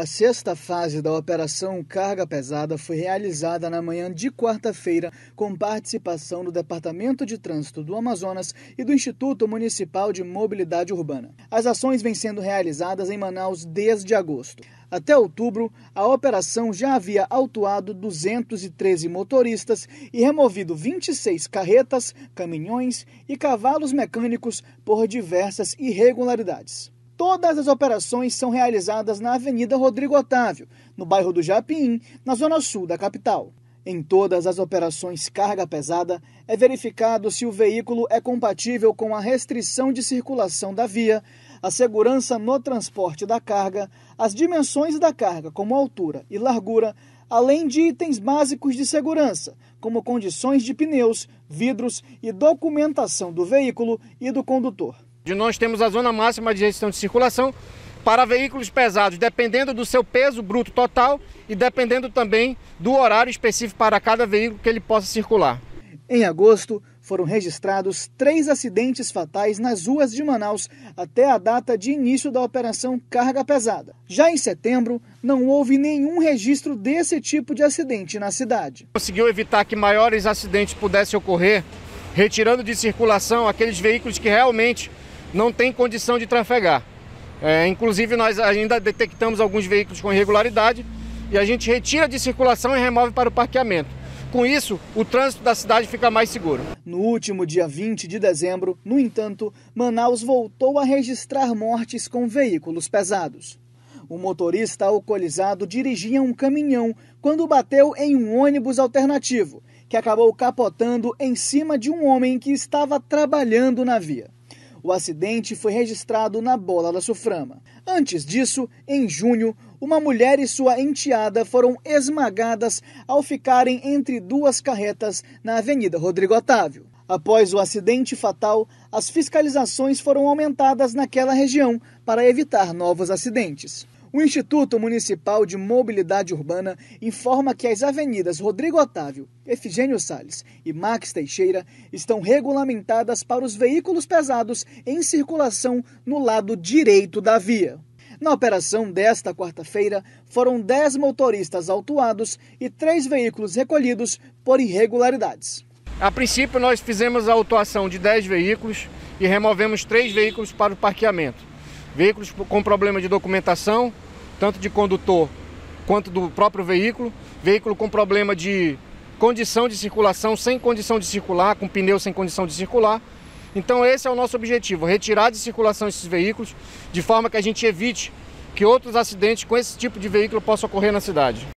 A sexta fase da Operação Carga Pesada foi realizada na manhã de quarta-feira, com participação do Departamento de Trânsito do Amazonas e do Instituto Municipal de Mobilidade Urbana. As ações vêm sendo realizadas em Manaus desde agosto. Até outubro, a operação já havia autuado 213 motoristas e removido 26 carretas, caminhões e cavalos mecânicos por diversas irregularidades. Todas as operações são realizadas na Avenida Rodrigo Otávio, no bairro do Japim, na zona sul da capital. Em todas as operações carga pesada, é verificado se o veículo é compatível com a restrição de circulação da via, a segurança no transporte da carga, as dimensões da carga, como altura e largura, além de itens básicos de segurança, como condições de pneus, vidros e documentação do veículo e do condutor nós temos a zona máxima de restrição de circulação para veículos pesados, dependendo do seu peso bruto total e dependendo também do horário específico para cada veículo que ele possa circular. Em agosto, foram registrados três acidentes fatais nas ruas de Manaus até a data de início da operação Carga Pesada. Já em setembro, não houve nenhum registro desse tipo de acidente na cidade. Conseguiu evitar que maiores acidentes pudessem ocorrer, retirando de circulação aqueles veículos que realmente não tem condição de trafegar. É, inclusive, nós ainda detectamos alguns veículos com irregularidade e a gente retira de circulação e remove para o parqueamento. Com isso, o trânsito da cidade fica mais seguro. No último dia 20 de dezembro, no entanto, Manaus voltou a registrar mortes com veículos pesados. O motorista alcoolizado dirigia um caminhão quando bateu em um ônibus alternativo, que acabou capotando em cima de um homem que estava trabalhando na via. O acidente foi registrado na Bola da Suframa. Antes disso, em junho, uma mulher e sua enteada foram esmagadas ao ficarem entre duas carretas na Avenida Rodrigo Otávio. Após o acidente fatal, as fiscalizações foram aumentadas naquela região para evitar novos acidentes. O Instituto Municipal de Mobilidade Urbana informa que as avenidas Rodrigo Otávio, Efigênio Sales e Max Teixeira estão regulamentadas para os veículos pesados em circulação no lado direito da via. Na operação desta quarta-feira, foram 10 motoristas autuados e 3 veículos recolhidos por irregularidades. A princípio, nós fizemos a autuação de 10 veículos e removemos 3 veículos para o parqueamento veículos com problema de documentação, tanto de condutor quanto do próprio veículo, veículo com problema de condição de circulação, sem condição de circular, com pneu sem condição de circular. Então esse é o nosso objetivo, retirar de circulação esses veículos, de forma que a gente evite que outros acidentes com esse tipo de veículo possam ocorrer na cidade.